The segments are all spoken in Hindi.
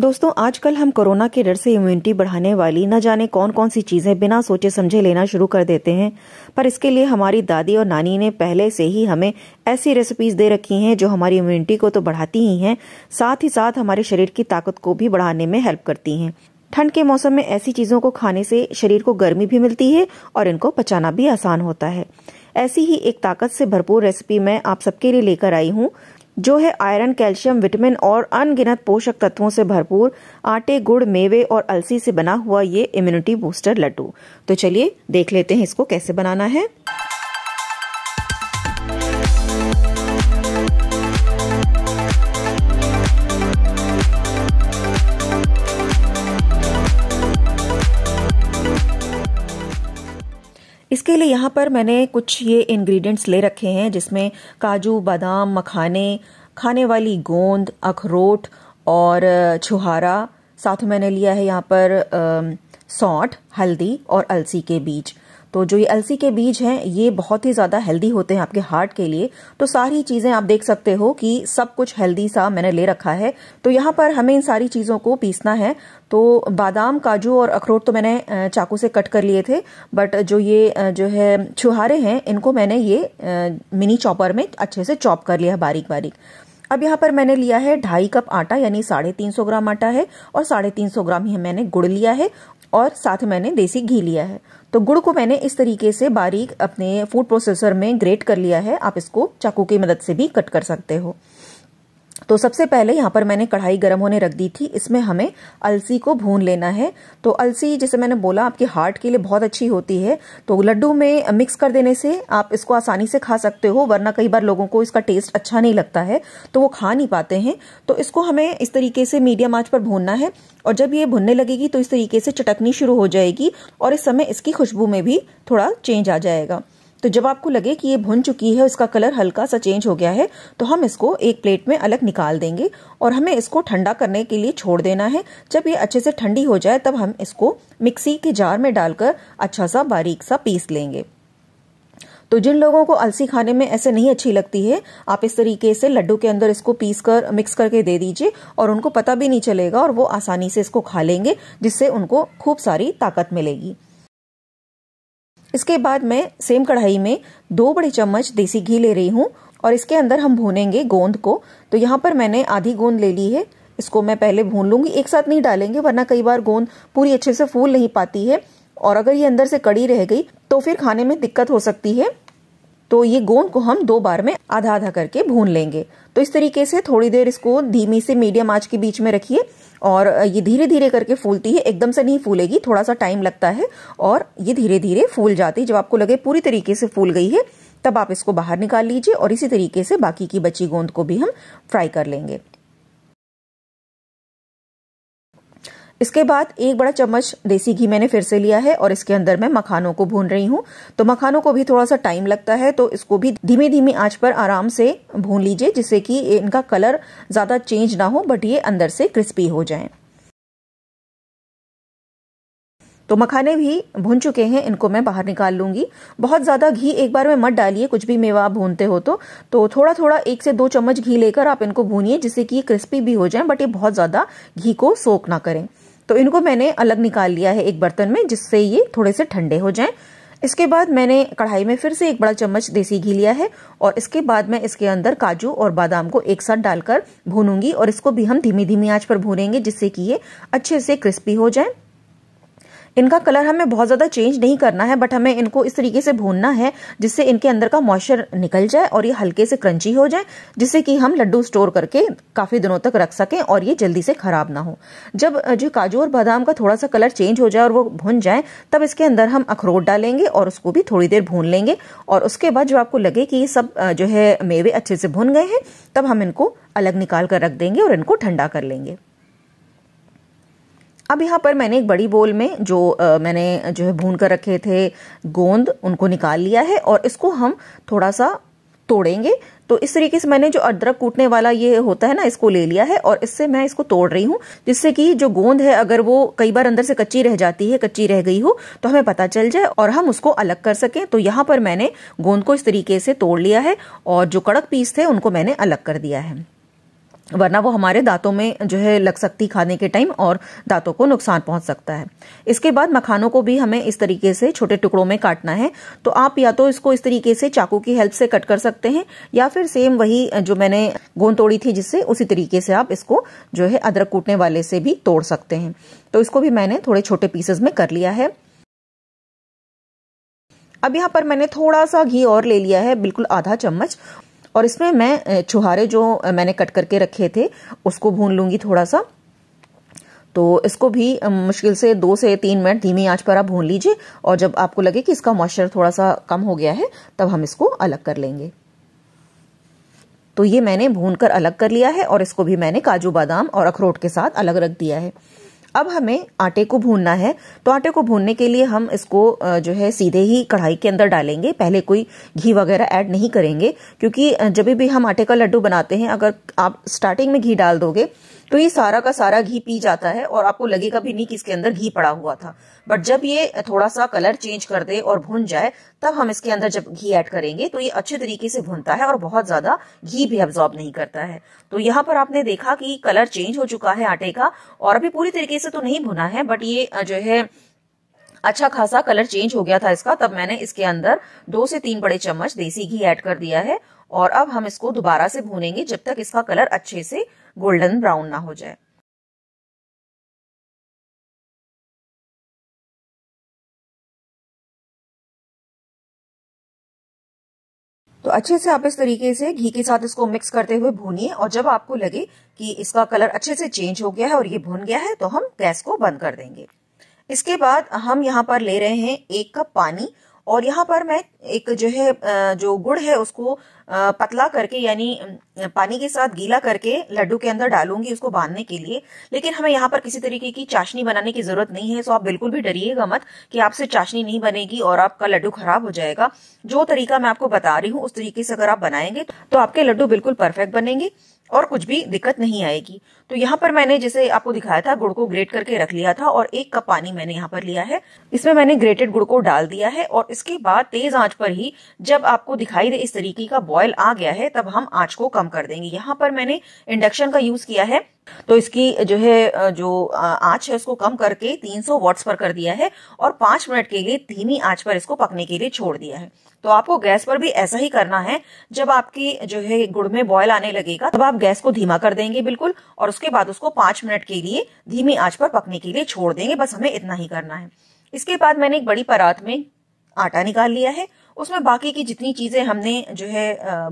दोस्तों आजकल हम कोरोना के डर से इम्यूनिटी बढ़ाने वाली न जाने कौन कौन सी चीजें बिना सोचे समझे लेना शुरू कर देते हैं पर इसके लिए हमारी दादी और नानी ने पहले से ही हमें ऐसी रेसिपीज दे रखी हैं जो हमारी इम्यूनिटी को तो बढ़ाती ही हैं साथ ही साथ हमारे शरीर की ताकत को भी बढ़ाने में हेल्प करती हैं ठंड के मौसम में ऐसी चीजों को खाने से शरीर को गर्मी भी मिलती है और इनको पचाना भी आसान होता है ऐसी ही एक ताकत से भरपूर रेसिपी मैं आप सबके लिए लेकर आई हूँ जो है आयरन कैल्शियम विटामिन और अनगिनत पोषक तत्वों से भरपूर आटे गुड़ मेवे और अलसी से बना हुआ ये इम्यूनिटी बूस्टर लड्डू तो चलिए देख लेते हैं इसको कैसे बनाना है इसके लिए यहाँ पर मैंने कुछ ये इंग्रेडिएंट्स ले रखे हैं जिसमें काजू बादाम मखाने खाने वाली गोंद अखरोट और छुहारा साथ मैंने लिया है यहाँ पर सौंठ हल्दी और अलसी के बीज तो जो ये अलसी के बीज हैं ये बहुत ही ज़्यादा हेल्दी होते हैं आपके हार्ट के लिए तो सारी चीज़ें आप देख सकते हो कि सब कुछ हेल्दी सा मैंने ले रखा है तो यहाँ पर हमें इन सारी चीज़ों को पीसना है तो बादाम काजू और अखरोट तो मैंने चाकू से कट कर लिए थे बट जो ये जो है छुहारे हैं इनको मैंने ये मिनी चॉपर में अच्छे से चॉप कर लिया बारीक बारीक अब यहाँ पर मैंने लिया है ढाई कप आटा यानी साढ़े तीन सौ ग्राम आटा है और साढ़े तीन सौ ग्राम ही मैंने गुड़ लिया है और साथ मैंने देसी घी लिया है तो गुड़ को मैंने इस तरीके से बारीक अपने फूड प्रोसेसर में ग्रेट कर लिया है आप इसको चाकू की मदद से भी कट कर सकते हो तो सबसे पहले यहाँ पर मैंने कढ़ाई गर्म होने रख दी थी इसमें हमें अलसी को भून लेना है तो अलसी जैसे मैंने बोला आपके हार्ट के लिए बहुत अच्छी होती है तो लड्डू में मिक्स कर देने से आप इसको आसानी से खा सकते हो वरना कई बार लोगों को इसका टेस्ट अच्छा नहीं लगता है तो वो खा नहीं पाते हैं तो इसको हमें इस तरीके से मीडियम आँच पर भूनना है और जब ये भुनने लगेगी तो इस तरीके से चटकनी शुरू हो जाएगी और इस समय इसकी खुशबू में भी थोड़ा चेंज आ जाएगा तो जब आपको लगे कि ये भुन चुकी है इसका कलर हल्का सा चेंज हो गया है तो हम इसको एक प्लेट में अलग निकाल देंगे और हमें इसको ठंडा करने के लिए छोड़ देना है जब ये अच्छे से ठंडी हो जाए तब हम इसको मिक्सी के जार में डालकर अच्छा सा बारीक सा पीस लेंगे तो जिन लोगों को अलसी खाने में ऐसे नहीं अच्छी लगती है आप इस तरीके से लड्डू के अंदर इसको पीस कर मिक्स करके दे दीजिए और उनको पता भी नहीं चलेगा और वो आसानी से इसको खा लेंगे जिससे उनको खूब सारी ताकत मिलेगी इसके बाद मैं सेम कढ़ाई में दो बड़े चम्मच देसी घी ले रही हूँ और इसके अंदर हम भूनेंगे गोंद को तो यहाँ पर मैंने आधी गोंद ले ली है इसको मैं पहले भून लूंगी एक साथ नहीं डालेंगे वरना कई बार गोंद पूरी अच्छे से फूल नहीं पाती है और अगर ये अंदर से कड़ी रह गई तो फिर खाने में दिक्कत हो सकती है तो ये गोंद को हम दो बार में आधा आधा करके भून लेंगे तो इस तरीके से थोड़ी देर इसको धीमी से मीडियम आंच के बीच में रखिए और ये धीरे धीरे करके फूलती है एकदम से नहीं फूलेगी थोड़ा सा टाइम लगता है और ये धीरे धीरे फूल जाती है जब आपको लगे पूरी तरीके से फूल गई है तब आप इसको बाहर निकाल लीजिए और इसी तरीके से बाकी की बची गोंद को भी हम फ्राई कर लेंगे इसके बाद एक बड़ा चम्मच देसी घी मैंने फिर से लिया है और इसके अंदर मैं मखानों को भून रही हूँ तो मखानों को भी थोड़ा सा टाइम लगता है तो इसको भी धीमी धीमी आंच पर आराम से भून लीजिए जिससे कि इनका कलर ज़्यादा चेंज ना हो बट ये अंदर से क्रिस्पी हो जाएं। तो मखाने भी भून चुके हैं इनको मैं बाहर निकाल लूंगी बहुत ज़्यादा घी एक बार में मत डालिए कुछ भी मेवा आप भूनते हो तो तो थोड़ा थोड़ा एक से दो चम्मच घी लेकर आप इनको भूनिए जिससे कि ये क्रिस्पी भी हो जाए बट ये बहुत ज़्यादा घी को सोख ना करें तो इनको मैंने अलग निकाल लिया है एक बर्तन में जिससे ये थोड़े से ठंडे हो जाएं इसके बाद मैंने कढ़ाई में फिर से एक बड़ा चम्मच देसी घी लिया है और इसके बाद मैं इसके अंदर काजू और बादाम को एक साथ डालकर भूनूंगी और इसको भी हम धीमी धीमी आंच पर भूनेंगे जिससे कि ये अच्छे से क्रिस्पी हो जाए इनका कलर हमें बहुत ज़्यादा चेंज नहीं करना है बट हमें इनको इस तरीके से भूनना है जिससे इनके अंदर का मॉइस्चर निकल जाए और ये हल्के से क्रंची हो जाए जिससे कि हम लड्डू स्टोर करके काफ़ी दिनों तक रख सकें और ये जल्दी से ख़राब ना हो जब जो काजू और बादाम का थोड़ा सा कलर चेंज हो जाए और वो भुन जाए तब इसके अंदर हम अखरोट डालेंगे और उसको भी थोड़ी देर भून लेंगे और उसके बाद जो आपको लगे कि ये सब जो है मेवे अच्छे से भुन गए हैं तब हम इनको अलग निकाल कर रख देंगे और इनको ठंडा कर लेंगे अब यहाँ पर मैंने एक बड़ी बोल में जो आ, मैंने जो है भून कर रखे थे गोंद उनको निकाल लिया है और इसको हम थोड़ा सा तोड़ेंगे तो इस तरीके से मैंने जो अदरक कूटने वाला ये होता है ना इसको ले लिया है और इससे मैं इसको तोड़ रही हूँ जिससे कि जो गोंद है अगर वो कई बार अंदर से कच्ची रह जाती है कच्ची रह गई हो तो हमें पता चल जाए और हम उसको अलग कर सकें तो यहाँ पर मैंने गोंद को इस तरीके से तोड़ लिया है और जो कड़क पीस थे उनको मैंने अलग कर दिया है वरना वो हमारे दांतों में जो है लग सकती खाने के टाइम और दांतों को नुकसान पहुंच सकता है इसके बाद मखानों को भी हमें इस तरीके से छोटे टुकड़ों में काटना है तो आप या तो इसको इस तरीके से चाकू की हेल्प से कट कर सकते हैं या फिर सेम वही जो मैंने गोंद तोड़ी थी जिससे उसी तरीके से आप इसको जो है अदरक कूटने वाले से भी तोड़ सकते हैं तो इसको भी मैंने थोड़े छोटे पीसेस में कर लिया है अब यहाँ पर मैंने थोड़ा सा घी और ले लिया है बिल्कुल आधा चम्मच और इसमें मैं छुहारे जो मैंने कट करके रखे थे उसको भून लूंगी थोड़ा सा तो इसको भी मुश्किल से दो से तीन मिनट धीमी आंच पर आप भून लीजिए और जब आपको लगे कि इसका मॉइस्चर थोड़ा सा कम हो गया है तब हम इसको अलग कर लेंगे तो ये मैंने भून कर अलग कर लिया है और इसको भी मैंने काजू बादाम और अखरोट के साथ अलग रख दिया है अब हमें आटे को भूनना है तो आटे को भूनने के लिए हम इसको जो है सीधे ही कढ़ाई के अंदर डालेंगे पहले कोई घी वगैरह ऐड नहीं करेंगे क्योंकि जब भी हम आटे का लड्डू बनाते हैं अगर आप स्टार्टिंग में घी डाल दोगे तो ये सारा का सारा घी पी जाता है और आपको लगेगा भी नहीं कि इसके अंदर घी पड़ा हुआ था बट जब ये थोड़ा सा कलर चेंज कर दे और भुन जाए तब हम इसके अंदर जब घी ऐड करेंगे तो ये अच्छे तरीके से भुनता है और बहुत ज्यादा घी भी अब्जॉर्ब नहीं करता है तो यहाँ पर आपने देखा कि कलर चेंज हो चुका है आटे का और अभी पूरी तरीके से तो नहीं भुना है बट ये जो है अच्छा खासा कलर चेंज हो गया था इसका तब मैंने इसके अंदर दो से तीन बड़े चम्मच देसी घी ऐड कर दिया है और अब हम इसको दोबारा से भूनेंगे जब तक इसका कलर अच्छे से गोल्डन ब्राउन ना हो जाए तो अच्छे से आप इस तरीके से घी के साथ इसको मिक्स करते हुए भूनिए और जब आपको लगे कि इसका कलर अच्छे से चेंज हो गया है और ये भुन गया है तो हम गैस को बंद कर देंगे इसके बाद हम यहाँ पर ले रहे हैं एक कप पानी और यहाँ पर मैं एक जो है जो गुड़ है उसको पतला करके यानी पानी के साथ गीला करके लड्डू के अंदर डालूंगी उसको बांधने के लिए लेकिन हमें यहाँ पर किसी तरीके की चाशनी बनाने की जरूरत नहीं है सो तो आप बिल्कुल भी डरिएगा मत कि आपसे चाशनी नहीं बनेगी और आपका लड्डू खराब हो जाएगा जो तरीका मैं आपको बता रही हूँ उस तरीके से अगर आप बनाएंगे तो आपके लड्डू बिल्कुल परफेक्ट बनेंगे और कुछ भी दिक्कत नहीं आएगी तो यहाँ पर मैंने जैसे आपको दिखाया था गुड़ को ग्रेट करके रख लिया था और एक कप पानी मैंने यहाँ पर लिया है इसमें मैंने ग्रेटेड गुड़ को डाल दिया है और इसके बाद तेज आंच पर ही जब आपको दिखाई दे इस तरीके का बॉयल आ गया है तब हम आंच को कम कर देंगे यहाँ पर मैंने इंडक्शन का यूज किया है तो इसकी जो है जो आंच है उसको कम करके 300 वॉट्स पर कर दिया है और पांच मिनट के लिए धीमी आंच पर इसको पकने के लिए छोड़ दिया है तो आपको गैस पर भी ऐसा ही करना है जब आपकी जो है गुड़ में बॉयल आने लगेगा तब आप गैस को धीमा कर देंगे बिल्कुल और उसके बाद उसको पांच मिनट के लिए धीमी आंच पर पकने के लिए छोड़ देंगे बस हमें इतना ही करना है इसके बाद मैंने एक बड़ी परात में आटा निकाल लिया है उसमें बाकी की जितनी चीजें हमने जो है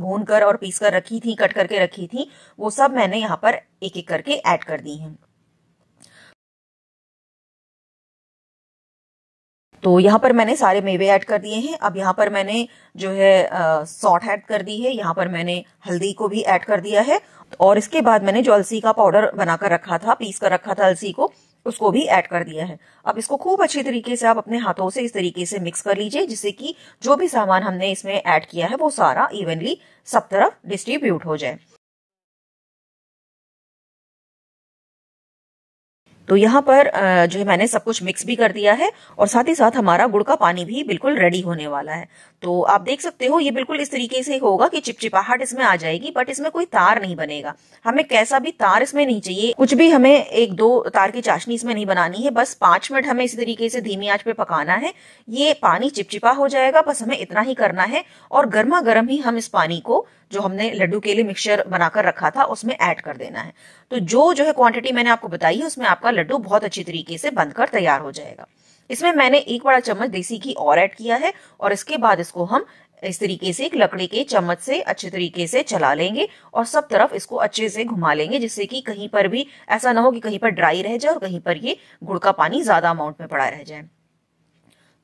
भून कर और पीस कर रखी थी कट करके रखी थी वो सब मैंने यहाँ पर एक एक करके ऐड कर दी हैं तो यहाँ पर मैंने सारे मेवे ऐड कर दिए हैं अब यहाँ पर मैंने जो है सॉट ऐड कर दी है यहाँ पर मैंने हल्दी को भी ऐड कर दिया है और इसके बाद मैंने जो अलसी का पाउडर बनाकर रखा था पीस कर रखा था अलसी को उसको भी ऐड कर दिया है अब इसको खूब अच्छी तरीके से आप अपने हाथों से इस तरीके से मिक्स कर लीजिए जिससे कि जो भी सामान हमने इसमें ऐड किया है वो सारा इवनली सब तरफ डिस्ट्रीब्यूट हो जाए तो यहाँ पर जो है मैंने सब कुछ मिक्स भी कर दिया है और साथ ही साथ हमारा गुड़ का पानी भी बिल्कुल रेडी होने वाला है तो आप देख सकते हो ये बिल्कुल इस तरीके से होगा कि चिपचिपाहट इसमें आ जाएगी बट इसमें कोई तार नहीं बनेगा हमें कैसा भी तार इसमें नहीं चाहिए कुछ भी हमें एक दो तार की चाशनी इसमें नहीं बनानी है बस पांच मिनट हमें इसी तरीके से धीमी आंच पे पकाना है ये पानी चिपचिपा हो जाएगा बस हमें इतना ही करना है और गर्मा गर्म ही हम इस पानी को जो हमने लड्डू के लिए मिक्सचर बनाकर रखा था उसमें ऐड कर देना है तो जो जो है क्वांटिटी मैंने आपको बताई है उसमें आपका लड्डू बहुत अच्छी तरीके से बनकर तैयार हो जाएगा इसमें मैंने एक बड़ा चम्मच देसी घी और ऐड किया है और इसके बाद इसको हम इस तरीके से एक लकड़ी के चम्मच से अच्छे तरीके से चला लेंगे और सब तरफ इसको अच्छे से घुमा लेंगे जिससे कि कहीं पर भी ऐसा ना हो कि कहीं पर ड्राई रह जाए और कहीं पर ये गुड़ का पानी ज्यादा अमाउंट में पड़ा रह जाए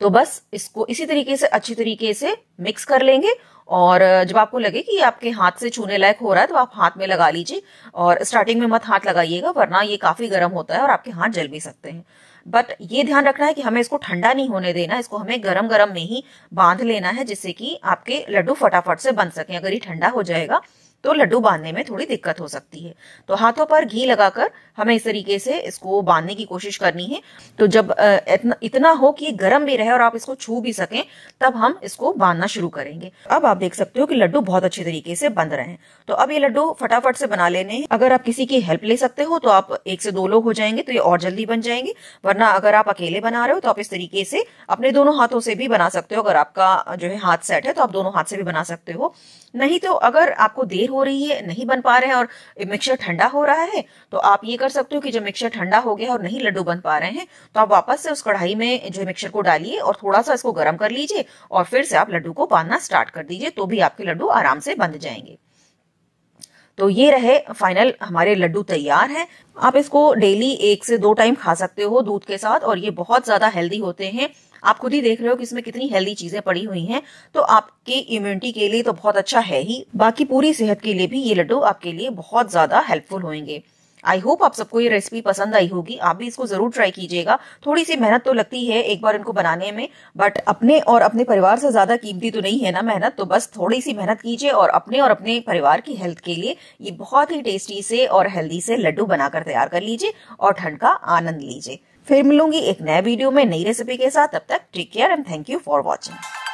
तो बस इसको इसी तरीके से अच्छी तरीके से मिक्स कर लेंगे और जब आपको लगे कि आपके हाथ से छूने लायक हो रहा है तो आप हाथ में लगा लीजिए और स्टार्टिंग में मत हाथ लगाइएगा वरना ये काफी गर्म होता है और आपके हाथ जल भी सकते हैं बट ये ध्यान रखना है कि हमें इसको ठंडा नहीं होने देना इसको हमें गरम गरम में ही बांध लेना है जिससे कि आपके लड्डू फटाफट से बन सके अगर ये ठंडा हो जाएगा तो लड्डू बांधने में थोड़ी दिक्कत हो सकती है तो हाथों पर घी लगाकर हमें इस तरीके से इसको बांधने की कोशिश करनी है तो जब इतना, इतना हो कि गर्म भी रहे और आप इसको छू भी सकें तब हम इसको बांधना शुरू करेंगे अब आप देख सकते हो कि लड्डू बहुत अच्छे तरीके से बंध रहे हैं तो अब ये लड्डू फटाफट से बना लेने हैं अगर आप किसी की हेल्प ले सकते हो तो आप एक से दो लोग हो जाएंगे तो ये और जल्दी बन जाएंगे वरना अगर आप अकेले बना रहे हो तो आप इस तरीके से अपने दोनों हाथों से भी बना सकते हो अगर आपका जो है हाथ सेट है तो आप दोनों हाथ से भी बना सकते हो नहीं तो अगर आपको देर हो हो रही है नहीं बन पा रहे हैं और मिक्सचर ठंडा हो रहा है तो आप ये कर सकते हो कि जब मिक्सचर ठंडा हो गया और नहीं लड्डू बन पा रहे हैं तो आप वापस से उस कढ़ाई में जो मिक्सचर को डालिए और थोड़ा सा इसको गर्म कर लीजिए और फिर से आप लड्डू को बांधना स्टार्ट कर दीजिए तो भी आपके लड्डू आराम से बंध जाएंगे तो ये रहे फाइनल हमारे लड्डू तैयार हैं आप इसको डेली एक से दो टाइम खा सकते हो दूध के साथ और ये बहुत ज्यादा हेल्दी होते हैं आप खुद ही देख रहे हो कि इसमें कितनी हेल्दी चीजें पड़ी हुई हैं तो आपकी इम्यूनिटी के लिए तो बहुत अच्छा है ही बाकी पूरी सेहत के लिए भी ये लड्डू आपके लिए बहुत ज्यादा हेल्पफुल होंगे आई होप आप सबको ये रेसिपी पसंद आई होगी आप भी इसको जरूर ट्राई कीजिएगा थोड़ी सी मेहनत तो लगती है एक बार इनको बनाने में बट अपने और अपने परिवार से ज्यादा कीमती तो नहीं है ना मेहनत तो बस थोड़ी सी मेहनत कीजिए और अपने और अपने परिवार की हेल्थ के लिए ये बहुत ही टेस्टी से और हेल्दी से लड्डू बनाकर तैयार कर लीजिए और ठंड का आनंद लीजिए फिर मिलूंगी एक नए वीडियो में नई रेसिपी के साथ तब तक take care and thank you for watching